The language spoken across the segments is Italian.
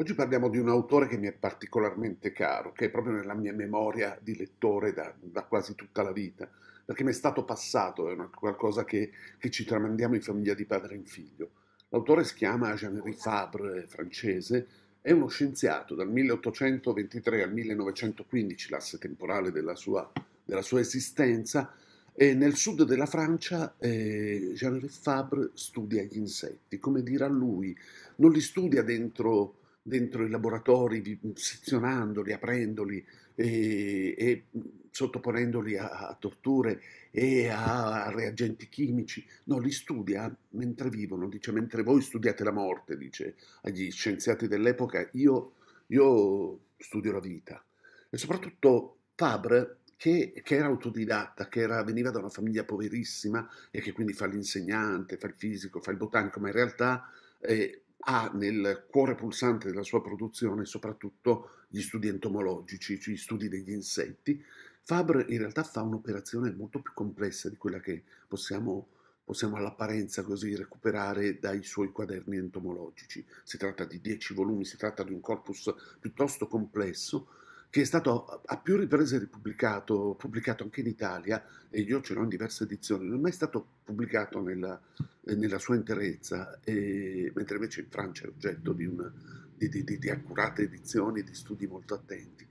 Oggi parliamo di un autore che mi è particolarmente caro, che è proprio nella mia memoria di lettore da, da quasi tutta la vita, perché mi è stato passato, è una, qualcosa che, che, ci tramandiamo in famiglia di padre in figlio. L'autore si chiama Jean-Henri Fabre, francese, è uno scienziato, dal 1823 al 1915, l'asse temporale della sua, della sua esistenza, e nel sud della Francia eh, Jean-Henri Fabre studia gli insetti, come dirà lui, non li studia dentro dentro i laboratori, mm, sezionandoli, aprendoli e, e mm, sottoponendoli a, a, torture e a, a reagenti chimici. No, li studia mentre vivono, dice, mentre voi studiate la morte, dice agli scienziati dell'epoca, io, io studio la vita. E soprattutto Fabre che, che, era autodidatta, che era, veniva da una famiglia poverissima e che quindi fa l'insegnante, fa il fisico, fa il botanico, ma in realtà eh, ha nel cuore pulsante della sua produzione soprattutto gli studi entomologici, cioè gli studi degli insetti, Fabre in realtà fa un'operazione molto più complessa di quella che possiamo, possiamo all'apparenza così recuperare dai suoi quaderni entomologici. Si tratta di dieci volumi, si tratta di un corpus piuttosto complesso che è stato a più riprese ripubblicato, pubblicato anche in Italia, e io ce l'ho in diverse edizioni, non è mai stato pubblicato nella, eh, nella sua interezza, e, mentre invece in Francia è oggetto di, una, di, di, di accurate edizioni, di studi molto attenti.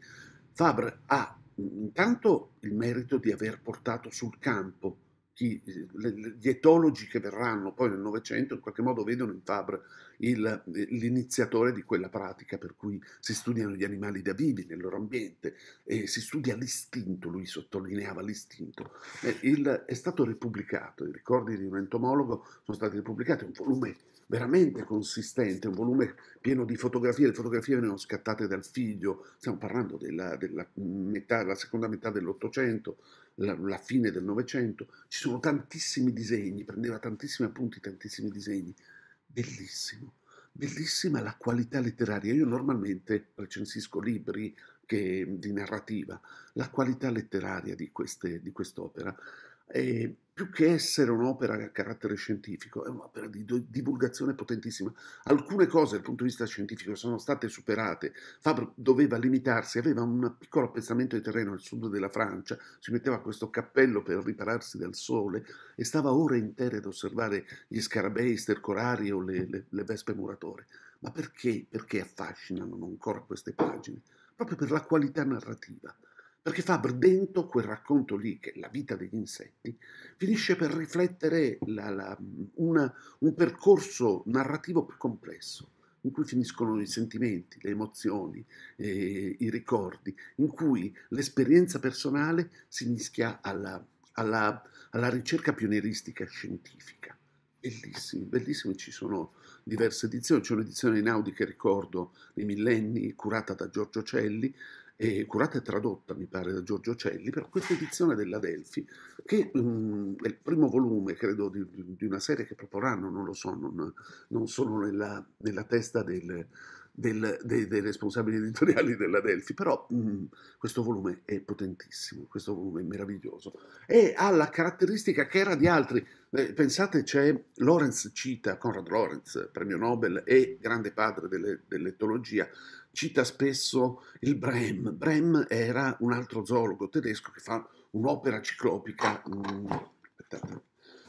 Fabre ha intanto il merito di aver portato sul campo chi, eh, gli etologi che verranno poi nel Novecento in qualche modo vedono in Fabre il, eh, l'iniziatore di quella pratica per cui si studiano gli animali da vivi nel loro ambiente e si studia l'istinto, lui sottolineava l'istinto. Eh, il, è stato ripubblicato, i ricordi di un entomologo sono stati ripubblicati, un volume veramente consistente, un volume pieno di fotografie, le fotografie venivano scattate dal figlio, stiamo parlando della, della metà, seconda metà dell'Ottocento, la, la, fine del Novecento, ci sono tantissimi disegni, prendeva tantissimi appunti, tantissimi disegni, bellissimo, bellissima la qualità letteraria, io normalmente recensisco libri che, di narrativa, la qualità letteraria di, queste, di quest'opera eh, più che essere un'opera a carattere scientifico, è un'opera di divulgazione potentissima. Alcune cose dal punto di vista scientifico sono state superate. Fabre doveva limitarsi, aveva un piccolo appezzamento di terreno al sud della Francia, si metteva questo cappello per ripararsi dal sole e stava ore intere ad osservare gli scarabei, i stercorari o le, le, le vespe muratore. Ma perché, perché affascinano ancora queste pagine? Proprio per la qualità narrativa perché fa dentro quel racconto lì che è la vita degli insetti, finisce per riflettere la, la, una, un percorso narrativo più complesso, in cui finiscono i sentimenti, le emozioni, eh, i ricordi, in cui l'esperienza personale si mischia alla, alla, alla ricerca pionieristica scientifica. Bellissimi, bellissimi, ci sono diverse edizioni, c'è un'edizione in Audi che ricordo nei millenni, curata da Giorgio Celli, eh, curata e tradotta, mi pare, da Giorgio Celli, per questa edizione della Delphi, che um, è il primo volume, credo, di, di, una serie che proporranno, non lo so, non, non sono nella, nella testa del, del, dei, dei, responsabili editoriali della Delphi, però mh, mm, questo volume è potentissimo, questo volume è meraviglioso e ha la caratteristica che era di altri. Eh, pensate, c'è Lorenz Cita, Conrad Lorenz, premio Nobel e grande padre delle, dell'etologia, cita spesso il Brehm. Brehm era un altro zoologo tedesco che fa un'opera ciclopica. Mm,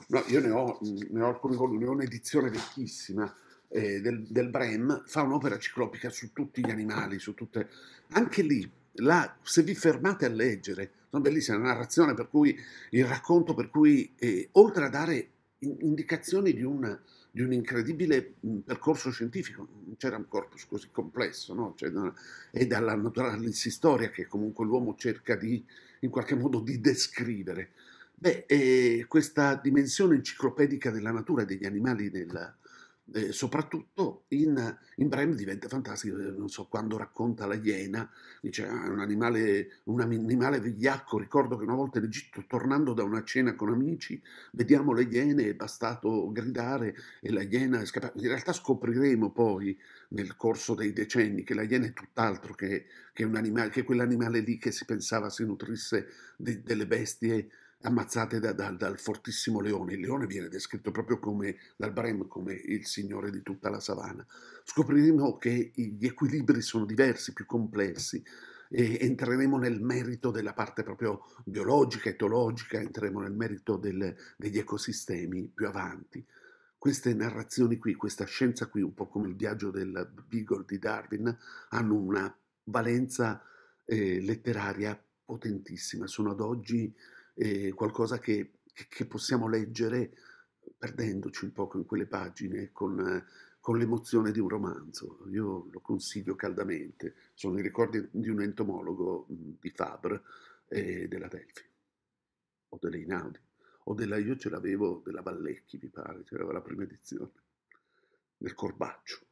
no, io ne ho, mm, ne ho alcuni volumi, ne ho un'edizione vecchissima eh, del, del, Brem, fa un'opera ciclopica su tutti gli animali, su tutte... Anche lì, là, se vi fermate a leggere, sono bellissime, la narrazione per cui, il racconto per cui, eh, oltre a dare indicazioni di un di un incredibile mm, percorso scientifico, non c'era un corpus così complesso, no? cioè, è dalla naturalissistoria che comunque l'uomo cerca di, in qualche modo di descrivere. Beh, eh, questa dimensione enciclopedica della natura e degli animali nella, eh, soprattutto in, in Brem diventa fantastico, eh, non so, quando racconta la iena, dice ah, un animale, un animale vigliacco, ricordo che una volta in Egitto, tornando da una cena con amici, vediamo le iene, è bastato gridare e la iena è scappata. In realtà scopriremo poi nel corso dei decenni che la iena è tutt'altro che, che, un animale, che quell'animale lì che si pensava si nutrisse de, delle bestie ammazzate da, da, dal fortissimo leone. Il leone viene descritto proprio come, dal Brem come il signore di tutta la savana. Scopriremo che gli equilibri sono diversi, più complessi. E entreremo nel merito della parte proprio biologica, etologica, entreremo nel merito del, degli ecosistemi più avanti. Queste narrazioni qui, questa scienza qui, un po' come il viaggio del Beagle di Darwin, hanno una valenza eh, letteraria potentissima, sono ad oggi eh, qualcosa che, che, possiamo leggere perdendoci un poco in quelle pagine con, con l'emozione di un romanzo. Io lo consiglio caldamente, sono i ricordi di un entomologo di Fabre e eh, della Delphi, o delle Inaudi, o della, io ce l'avevo della Vallecchi, mi pare, c'era la prima edizione, del Corbaccio.